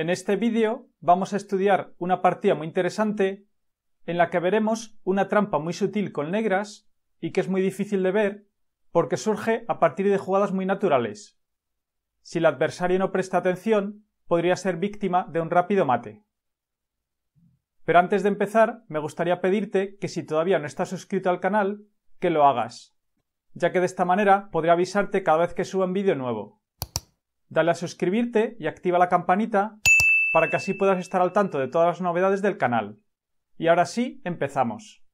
En este vídeo vamos a estudiar una partida muy interesante en la que veremos una trampa muy sutil con negras y que es muy difícil de ver porque surge a partir de jugadas muy naturales. Si el adversario no presta atención, podría ser víctima de un rápido mate. Pero antes de empezar, me gustaría pedirte que si todavía no estás suscrito al canal, que lo hagas, ya que de esta manera podré avisarte cada vez que suba un vídeo nuevo. Dale a suscribirte y activa la campanita para que así puedas estar al tanto de todas las novedades del canal. Y ahora sí, empezamos.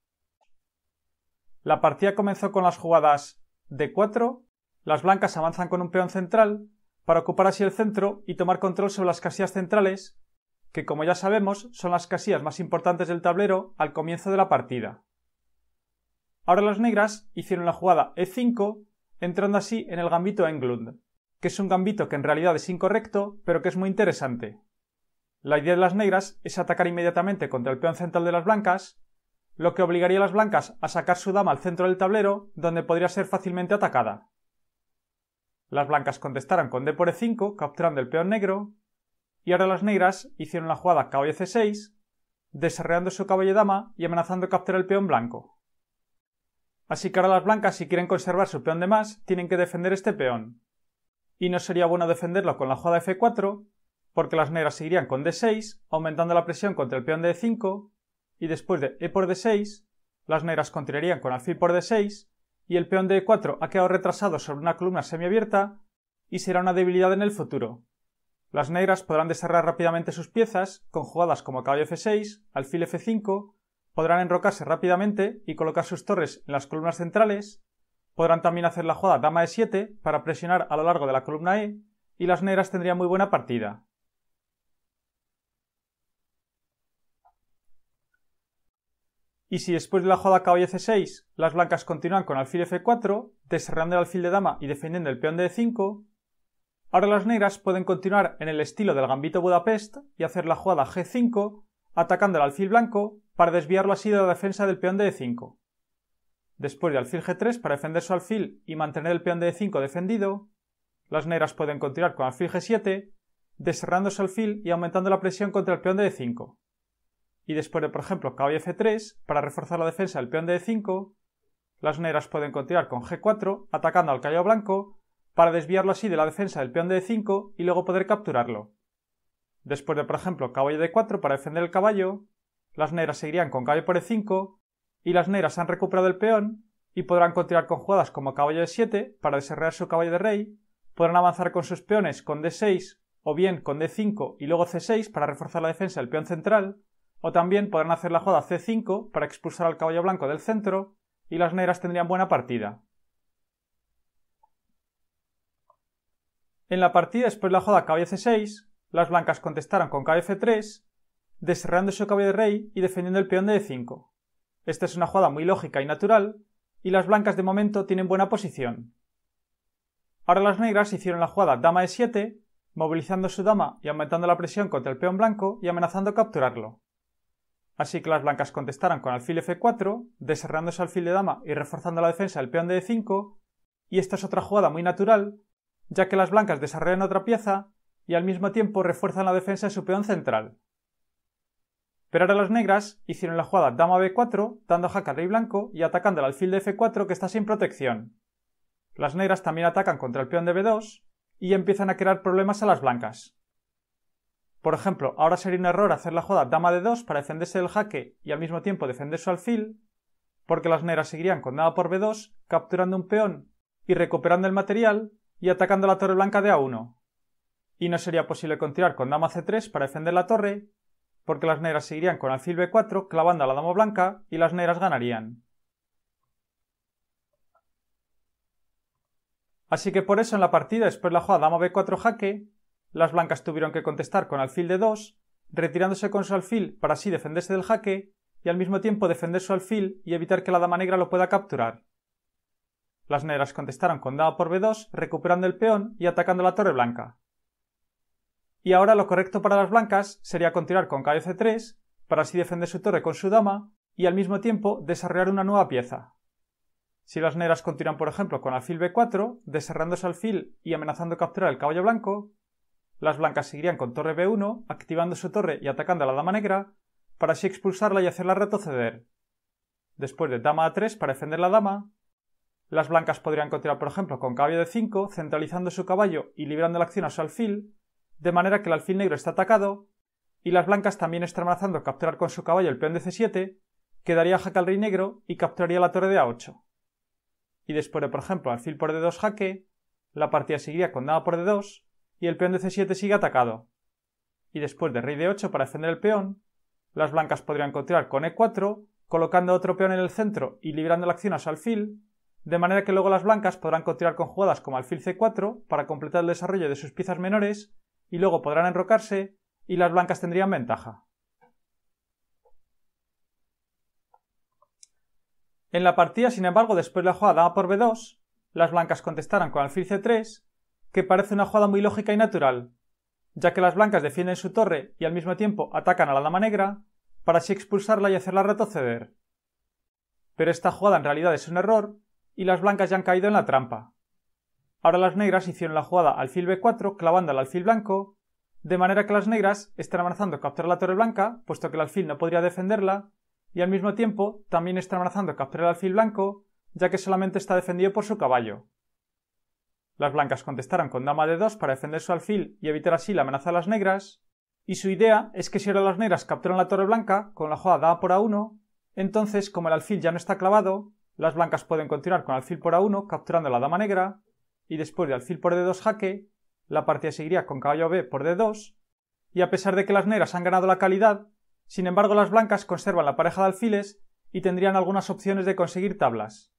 La partida comenzó con las jugadas D4, las blancas avanzan con un peón central, para ocupar así el centro y tomar control sobre las casillas centrales, que como ya sabemos son las casillas más importantes del tablero al comienzo de la partida. Ahora las negras hicieron la jugada E5, entrando así en el gambito Englund, que es un gambito que en realidad es incorrecto, pero que es muy interesante. La idea de las negras es atacar inmediatamente contra el peón central de las blancas, lo que obligaría a las blancas a sacar su dama al centro del tablero, donde podría ser fácilmente atacada. Las blancas contestaron con d por e5, capturando el peón negro, y ahora las negras hicieron la jugada caballo c6, desarrollando su caballo dama y amenazando capturar el peón blanco. Así que ahora las blancas, si quieren conservar su peón de más, tienen que defender este peón. Y no sería bueno defenderlo con la jugada f4, porque las negras seguirían con D6, aumentando la presión contra el peón de D5, y después de E por D6, las negras continuarían con alfil por D6, y el peón de E4 ha quedado retrasado sobre una columna semiabierta, y será una debilidad en el futuro. Las negras podrán desarrollar rápidamente sus piezas, con jugadas como caballo F6, alfil F5, podrán enrocarse rápidamente y colocar sus torres en las columnas centrales, podrán también hacer la jugada dama E7 para presionar a lo largo de la columna E, y las negras tendrían muy buena partida. Y si después de la jugada caballo c6, las blancas continúan con alfil f4, deserrando el alfil de dama y defendiendo el peón de e 5 ahora las negras pueden continuar en el estilo del gambito Budapest y hacer la jugada g5, atacando el alfil blanco para desviarlo así de la defensa del peón de e 5 Después de alfil g3 para defender su alfil y mantener el peón de e 5 defendido, las negras pueden continuar con alfil g7, deserrando su alfil y aumentando la presión contra el peón de d5 y después de, por ejemplo, caballo f3, para reforzar la defensa del peón de d5, e las negras pueden continuar con g4, atacando al caballo blanco, para desviarlo así de la defensa del peón de d5 e y luego poder capturarlo. Después de, por ejemplo, caballo d4 para defender el caballo, las negras seguirían con caballo por e5, y las negras han recuperado el peón y podrán continuar con jugadas como caballo de 7 para desarrollar su caballo de rey, podrán avanzar con sus peones con d6 o bien con d5 y luego c6 para reforzar la defensa del peón central, o también podrán hacer la jugada c5 para expulsar al caballo blanco del centro y las negras tendrían buena partida. En la partida después de la jugada caballo c6, las blancas contestaron con caballo 3 deserrando su caballo de rey y defendiendo el peón de e 5 Esta es una jugada muy lógica y natural, y las blancas de momento tienen buena posición. Ahora las negras hicieron la jugada dama e7, movilizando su dama y aumentando la presión contra el peón blanco y amenazando capturarlo. Así que las blancas contestaron con alfil f4, desarrollando su alfil de dama y reforzando la defensa del peón de d5, y esta es otra jugada muy natural, ya que las blancas desarrollan otra pieza y al mismo tiempo refuerzan la defensa de su peón central. Pero ahora las negras hicieron la jugada dama b4, dando jaque al rey blanco y atacando al alfil de f4 que está sin protección. Las negras también atacan contra el peón de b2 y empiezan a crear problemas a las blancas. Por ejemplo, ahora sería un error hacer la joda dama de 2 para defenderse del jaque y al mismo tiempo defender su alfil, porque las negras seguirían con dama por b2, capturando un peón y recuperando el material y atacando la torre blanca de a1. Y no sería posible continuar con dama c3 para defender la torre, porque las negras seguirían con alfil b4 clavando a la dama blanca y las negras ganarían. Así que por eso en la partida después la jugada dama b4 jaque las blancas tuvieron que contestar con alfil de 2, retirándose con su alfil para así defenderse del jaque y al mismo tiempo defender su alfil y evitar que la dama negra lo pueda capturar. Las negras contestaron con dama por b2, recuperando el peón y atacando la torre blanca. Y ahora lo correcto para las blancas sería continuar con caballo c3, para así defender su torre con su dama y al mismo tiempo desarrollar una nueva pieza. Si las negras continúan, por ejemplo, con alfil b4, su alfil y amenazando capturar el caballo blanco, las blancas seguirían con torre b1, activando su torre y atacando a la dama negra, para así expulsarla y hacerla retroceder. Después de dama a3 para defender la dama, las blancas podrían continuar, por ejemplo, con caballo de 5, centralizando su caballo y liberando la acción a su alfil, de manera que el alfil negro está atacado, y las blancas también están amenazando capturar con su caballo el peón de c7, que daría jaque al rey negro y capturaría la torre de a8. Y después de, por ejemplo, alfil por d2 jaque, la partida seguiría con dama por d2, y el peón de c7 sigue atacado. Y después de rey de 8 para defender el peón, las blancas podrían continuar con e4, colocando otro peón en el centro y liberando la acción a su alfil, de manera que luego las blancas podrán continuar con jugadas como alfil c4 para completar el desarrollo de sus piezas menores, y luego podrán enrocarse y las blancas tendrían ventaja. En la partida, sin embargo, después de la jugada a por b2, las blancas contestarán con alfil c3 que parece una jugada muy lógica y natural, ya que las blancas defienden su torre y al mismo tiempo atacan a la dama negra, para así expulsarla y hacerla retroceder. Pero esta jugada en realidad es un error, y las blancas ya han caído en la trampa. Ahora las negras hicieron la jugada alfil b4 clavando al alfil blanco, de manera que las negras están amenazando capturar la torre blanca, puesto que el alfil no podría defenderla, y al mismo tiempo también están amenazando capturar el alfil blanco, ya que solamente está defendido por su caballo. Las blancas contestarán con dama de 2 para defender su alfil y evitar así la amenaza de las negras, y su idea es que si ahora las negras capturan la torre blanca, con la jugada dada por A1, entonces, como el alfil ya no está clavado, las blancas pueden continuar con alfil por A1 capturando la dama negra, y después de alfil por D2 jaque, la partida seguiría con caballo B por D2, y a pesar de que las negras han ganado la calidad, sin embargo las blancas conservan la pareja de alfiles y tendrían algunas opciones de conseguir tablas.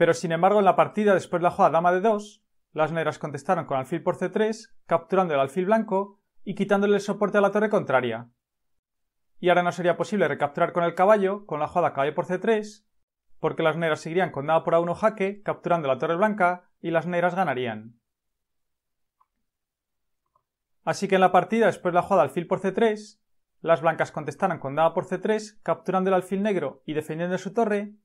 Pero sin embargo en la partida después de la jugada dama de 2, las negras contestaron con alfil por c3, capturando el alfil blanco y quitándole el soporte a la torre contraria. Y ahora no sería posible recapturar con el caballo con la jugada caballo por c3, porque las negras seguirían con dama por a1 jaque, capturando la torre blanca y las negras ganarían. Así que en la partida después de la jugada alfil por c3, las blancas contestaron con dama por c3, capturando el alfil negro y defendiendo su torre,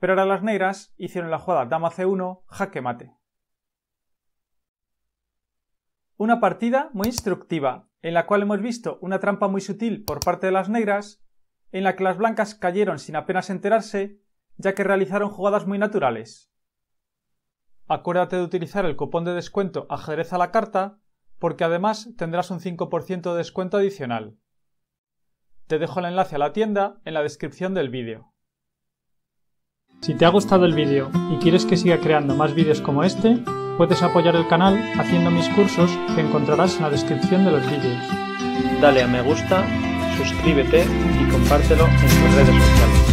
pero ahora las negras hicieron la jugada dama c1, jaque mate. Una partida muy instructiva, en la cual hemos visto una trampa muy sutil por parte de las negras, en la que las blancas cayeron sin apenas enterarse, ya que realizaron jugadas muy naturales. Acuérdate de utilizar el cupón de descuento ajedrez a la carta, porque además tendrás un 5% de descuento adicional. Te dejo el enlace a la tienda en la descripción del vídeo. Si te ha gustado el vídeo y quieres que siga creando más vídeos como este, puedes apoyar el canal haciendo mis cursos que encontrarás en la descripción de los vídeos. Dale a me gusta, suscríbete y compártelo en tus redes sociales.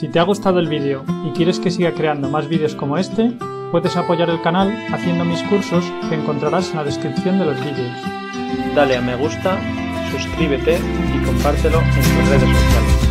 Si te ha gustado el vídeo y quieres que siga creando más vídeos como este, puedes apoyar el canal haciendo mis cursos que encontrarás en la descripción de los vídeos. Dale a me gusta, suscríbete y compártelo en tus redes sociales.